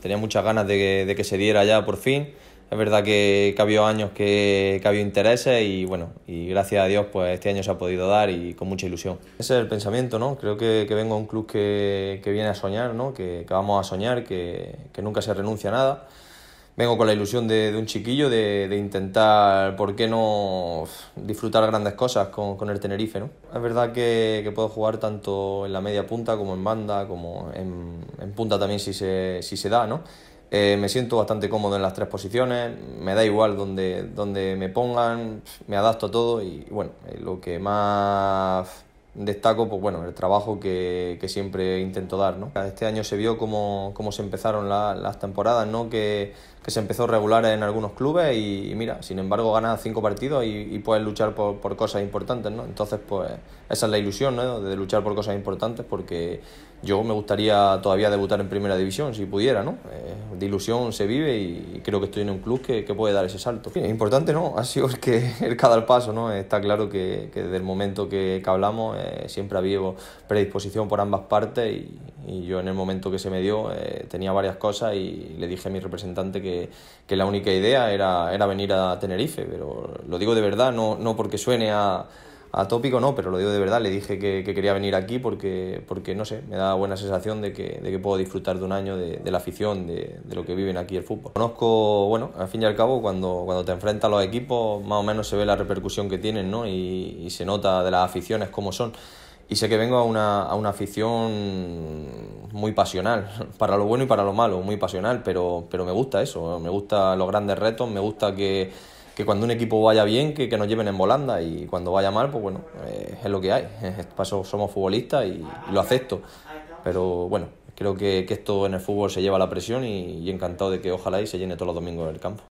tenía muchas ganas de que, se diera ya por fin. Es verdad que, que ha habido años que, ha habido intereses y bueno, y gracias a Dios pues este año se ha podido dar y con mucha ilusión. Ese es el pensamiento, ¿no? Creo que, vengo a un club que, viene a soñar, ¿no? Que, que vamos a soñar, que, que nunca se renuncia a nada vengo con la ilusión de, de un chiquillo, de, de, intentar, ¿por qué no disfrutar grandes cosas con, con el Tenerife? ¿no? Es verdad que, que, puedo jugar tanto en la media punta como en banda, como en, en punta también si se, si se da, ¿no? Eh, me siento bastante cómodo en las tres posiciones, me da igual donde, donde me pongan, me adapto a todo y bueno, eh, lo que más destaco pues bueno, el trabajo que, siempre intento dar. ¿no? Este año se vio cómo, se empezaron las temporadas, ¿no? Que, que, se empezó regular en algunos clubes y, mira, sin embargo ganas cinco partidos y, y puedes luchar por, por, cosas importantes. ¿no? Entonces, pues esa es la ilusión ¿no? de luchar por cosas importantes porque yo me gustaría todavía debutar en primera división, si pudiera, ¿no? Eh, de ilusión se vive y creo que estoy en un club que, puede dar ese salto. importante, ¿no? Ha sido el que, el cada paso, ¿no? Está claro que, desde el momento que, hablamos eh, siempre habido predisposición por ambas partes y, y, yo en el momento que se me dio eh, tenía varias cosas y le dije a mi representante que, que la única idea era, era venir a Tenerife, pero lo digo de verdad, no, no porque suene a a tópico no, pero lo digo de verdad, le dije que, quería venir aquí porque, porque, no sé, me da buena sensación de que, puedo disfrutar de un año de, la afición, de, lo que viven aquí el fútbol. Conozco, bueno, al fin y al cabo, cuando, cuando te enfrentas a los equipos, más o menos se ve la repercusión que tienen, ¿no? Y, se nota de las aficiones cómo son. Y sé que vengo a una, a una afición muy pasional, para lo bueno y para lo malo, muy pasional, pero, pero me gusta eso, me gusta los grandes retos, me gusta que que cuando un equipo vaya bien, que, que, nos lleven en volanda y cuando vaya mal, pues bueno, eh, es lo que hay. Paso, somos futbolistas y, lo acepto. Pero bueno, creo que, esto en el fútbol se lleva la presión y, encantado de que ojalá y se llene todos los domingos el campo.